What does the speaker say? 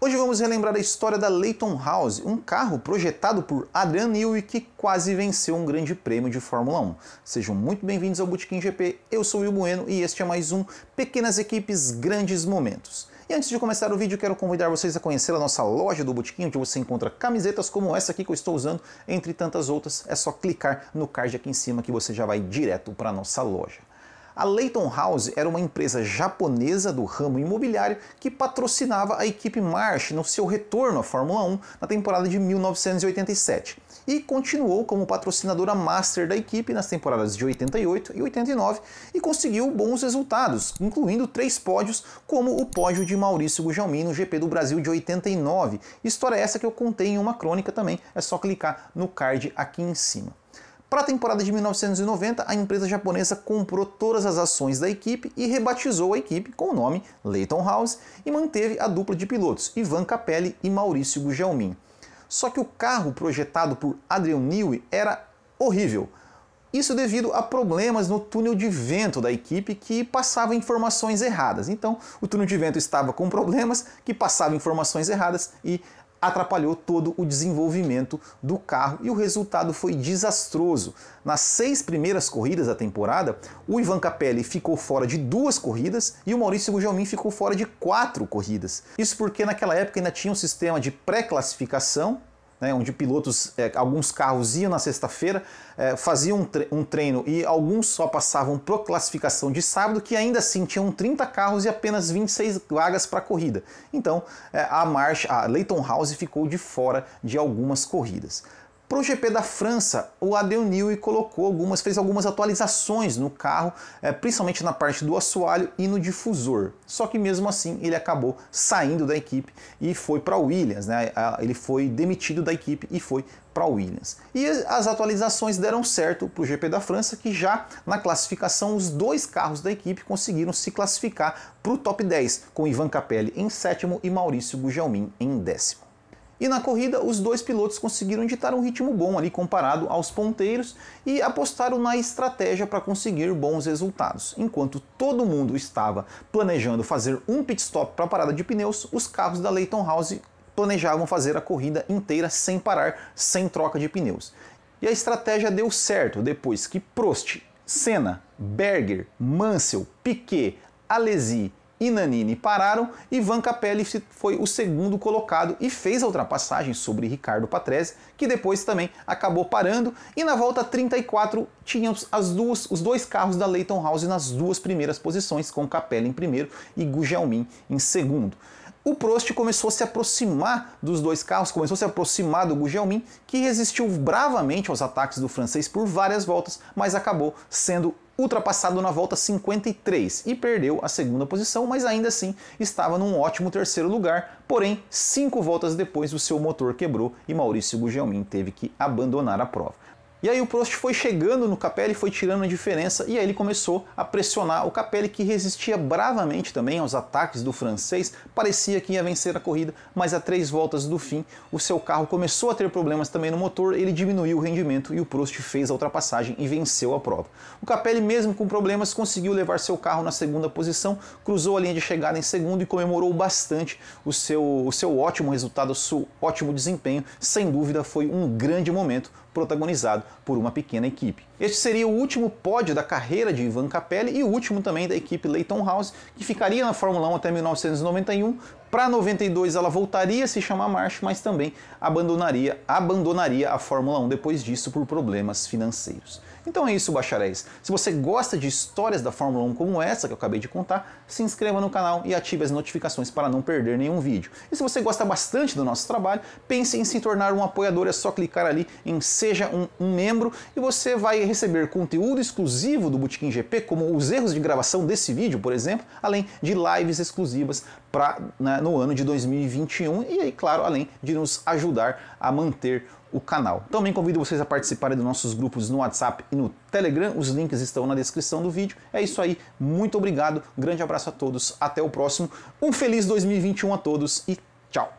Hoje vamos relembrar a história da Leighton House, um carro projetado por Adrian Newey que quase venceu um grande prêmio de Fórmula 1. Sejam muito bem-vindos ao Botequim GP, eu sou o Will Bueno e este é mais um Pequenas Equipes Grandes Momentos. E antes de começar o vídeo, quero convidar vocês a conhecer a nossa loja do Botequim, onde você encontra camisetas como essa aqui que eu estou usando, entre tantas outras. É só clicar no card aqui em cima que você já vai direto para a nossa loja. A Leighton House era uma empresa japonesa do ramo imobiliário que patrocinava a equipe March no seu retorno à Fórmula 1 na temporada de 1987 e continuou como patrocinadora master da equipe nas temporadas de 88 e 89 e conseguiu bons resultados, incluindo três pódios, como o pódio de Maurício Gugelmin no GP do Brasil de 89. História essa que eu contei em uma crônica também, é só clicar no card aqui em cima. Para a temporada de 1990, a empresa japonesa comprou todas as ações da equipe e rebatizou a equipe com o nome Leighton House e manteve a dupla de pilotos Ivan Capelli e Maurício Gugelmin. Só que o carro projetado por Adrian Newey era horrível. Isso devido a problemas no túnel de vento da equipe que passava informações erradas. Então, o túnel de vento estava com problemas que passava informações erradas e atrapalhou todo o desenvolvimento do carro e o resultado foi desastroso. Nas seis primeiras corridas da temporada, o Ivan Capelli ficou fora de duas corridas e o Maurício Gugelmin ficou fora de quatro corridas. Isso porque naquela época ainda tinha um sistema de pré-classificação né, onde pilotos, é, alguns carros iam na sexta-feira, é, faziam um, treino e alguns só passavam para classificação de sábado, que ainda assim tinham 30 carros e apenas 26 vagas para corrida. Então é, a marcha, a Leighton House ficou de fora de algumas corridas. Para o GP da França, o Adel Newey colocou algumas, fez algumas atualizações no carro, eh, principalmente na parte do assoalho e no difusor. Só que mesmo assim ele acabou saindo da equipe e foi para a Williams, né? Ele foi demitido da equipe e foi para a Williams. E as atualizações deram certo para o GP da França, que já na classificação os dois carros da equipe conseguiram se classificar para o top 10, com Ivan Capelli em sétimo e Maurício Gugelmin em décimo. E na corrida, os dois pilotos conseguiram ditar um ritmo bom ali comparado aos ponteiros e apostaram na estratégia para conseguir bons resultados. Enquanto todo mundo estava planejando fazer um pit stop para a parada de pneus, os carros da Leyton House planejavam fazer a corrida inteira sem parar, sem troca de pneus. E a estratégia deu certo depois que Prost, Senna, Berger, Mansell, Piquet, Alesi e Nanini pararam, Ivan Capelli foi o segundo colocado e fez a ultrapassagem sobre Ricardo Patrese, que depois também acabou parando, e na volta 34 tínhamos as duas, os dois carros da Leighton House nas duas primeiras posições, com Capelli em primeiro e Gugelmin em segundo o Prost começou a se aproximar dos dois carros, começou a se aproximar do Gugelmin, que resistiu bravamente aos ataques do francês por várias voltas, mas acabou sendo ultrapassado na volta 53 e perdeu a segunda posição, mas ainda assim estava num ótimo terceiro lugar. Porém, cinco voltas depois o seu motor quebrou e Maurício Gugelmin teve que abandonar a prova. E aí o Prost foi chegando no Capelli, foi tirando a diferença e aí ele começou a pressionar o Capelli que resistia bravamente também aos ataques do francês, parecia que ia vencer a corrida, mas a três voltas do fim o seu carro começou a ter problemas também no motor, ele diminuiu o rendimento e o Prost fez a ultrapassagem e venceu a prova. O Capelli mesmo com problemas conseguiu levar seu carro na segunda posição, cruzou a linha de chegada em segundo e comemorou bastante o seu, o seu ótimo resultado, o seu ótimo desempenho, sem dúvida foi um grande momento protagonizado por uma pequena equipe. Este seria o último pódio da carreira de Ivan Capelli e o último também da equipe Leighton House, que ficaria na Fórmula 1 até 1991 para 92 ela voltaria a se chamar March, mas também abandonaria, abandonaria a Fórmula 1 depois disso por problemas financeiros. Então é isso, bacharéis. Se você gosta de histórias da Fórmula 1 como essa que eu acabei de contar, se inscreva no canal e ative as notificações para não perder nenhum vídeo. E se você gosta bastante do nosso trabalho, pense em se tornar um apoiador, é só clicar ali em Seja um, um Membro e você vai receber conteúdo exclusivo do Botequim GP, como os erros de gravação desse vídeo, por exemplo, além de lives exclusivas para né, né, no ano de 2021 e aí, claro, além de nos ajudar a manter o canal. Também convido vocês a participarem dos nossos grupos no WhatsApp e no Telegram, os links estão na descrição do vídeo. É isso aí, muito obrigado, grande abraço a todos, até o próximo, um feliz 2021 a todos e tchau!